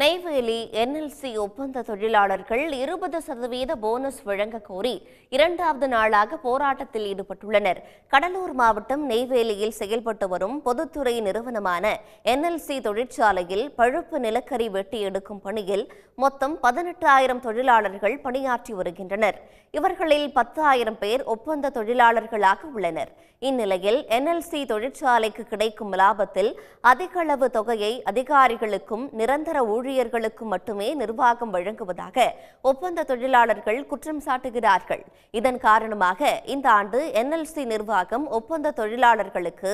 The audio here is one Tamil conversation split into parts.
நெய்வேலி என்எல்சி ஒப்பந்த தொழிலாளர்கள் இருபது சதவீத போனஸ் வழங்க கோரி இரண்டாவது நாளாக போராட்டத்தில் ஈடுபட்டுள்ளனர் கடலூர் மாவட்டம் நெய்வேலியில் செயல்பட்டு வரும் பொதுத்துறை நிறுவனமான என்எல்சி தொழிற்சாலையில் பழுப்பு நிலக்கரி வெட்டி எடுக்கும் பணியில் மொத்தம் பதினெட்டு ஆயிரம் தொழிலாளர்கள் பணியாற்றி வருகின்றனர் இவர்களில் பத்தாயிரம் பேர் ஒப்பந்த தொழிலாளர்களாக உள்ளனர் இந்நிலையில் என்எல்சி தொழிற்சாலைக்கு கிடைக்கும் லாபத்தில் அதிகளவு தொகையை அதிகாரிகளுக்கும் நிரந்தர ஊழியர்களுக்கும் ஊழியர்களுக்கு மட்டுமே நிர்வாகம் வழங்குவதாக ஒப்பந்த தொழிலாளர்கள் குற்றம் சாட்டுகிறார்கள் இதன் காரணமாக இந்த ஆண்டு என்எல்சி நிர்வாகம் ஒப்பந்த தொழிலாளர்களுக்கு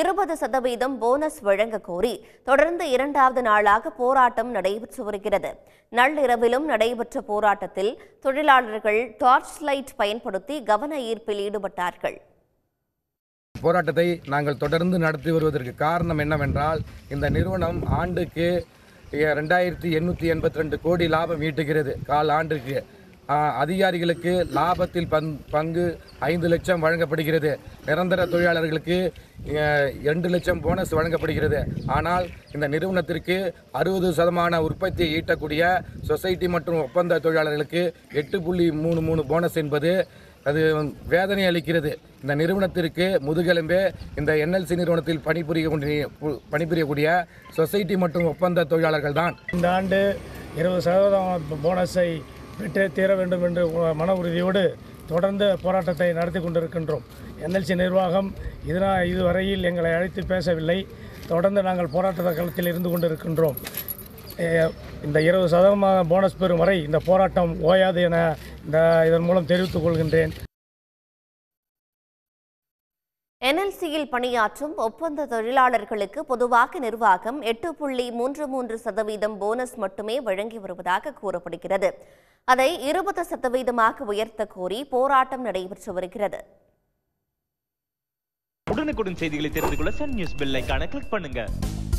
இருபது சதவீதம் போனஸ் வழங்க கோரி தொடர்ந்து இரண்டாவது நாளாக போராட்டம் நடைபெற்று வருகிறது நள்ளிரவிலும் நடைபெற்ற போராட்டத்தில் தொழிலாளர்கள் டார்ச் லைட் பயன்படுத்தி கவன ஈர்ப்பில் ஈடுபட்டார்கள் போராட்டத்தை நாங்கள் தொடர்ந்து நடத்தி வருவதற்கு காரணம் என்னவென்றால் இந்த நிறுவனம் ஆண்டுக்கு ரெண்டாயிரத்தி எண்ணூற்றி எண்பத்தி ரெண்டு கோடி லாபம் ஈட்டுகிறது கால் ஆண்டுக்கு அதிகாரிகளுக்கு லாபத்தில் பங் பங்கு ஐந்து லட்சம் வழங்கப்படுகிறது நிரந்தர தொழிலாளர்களுக்கு இரண்டு லட்சம் போனஸ் வழங்கப்படுகிறது ஆனால் இந்த நிறுவனத்திற்கு அறுபது சதமான உற்பத்தியை ஈட்டக்கூடிய சொசைட்டி மற்றும் ஒப்பந்த தொழிலாளர்களுக்கு எட்டு புள்ளி மூணு மூணு போனஸ் என்பது அது வேதனை அளிக்கிறது இந்த நிறுவனத்திற்கு முதுகெலும்பே இந்த என்எல்சி நிறுவனத்தில் பணிபுரிய பணிபுரியக்கூடிய சொசைட்டி மற்றும் ஒப்பந்த தொழிலாளர்கள் தான் இந்த ஆண்டு இருபது சதவீதம் போனஸை பெற்றே தீர வேண்டும் என்று மன உறுதியோடு தொடர்ந்து போராட்டத்தை நடத்தி கொண்டிருக்கின்றோம் என்எல்சி நிர்வாகம் இதனால் இதுவரையில் எங்களை அழைத்து பேசவில்லை தொடர்ந்து நாங்கள் போராட்ட களத்தில் இருந்து கொண்டிருக்கின்றோம் இந்த இருபது சதவீத போனஸ் பெறும் வரை இந்த போராட்டம் ஓயாது என இந்த இதன் மூலம் தெரிவித்துக் கொள்கின்றேன் என்எல்சியில் பணியாற்றும் ஒப்பந்த தொழிலாளர்களுக்கு பொதுவாக நிர்வாகம் எட்டு புள்ளி மூன்று மூன்று சதவீதம் போனஸ் மட்டுமே வழங்கி வருவதாக கூறப்படுகிறது அதை இருபது சதவீதமாக உயர்த்த கோரி போராட்டம் நடைபெற்று வருகிறது உடனுக்குடன் செய்திகளை தெரிந்து கொள்ள சன் நியூஸ் கிளிக் பண்ணுங்க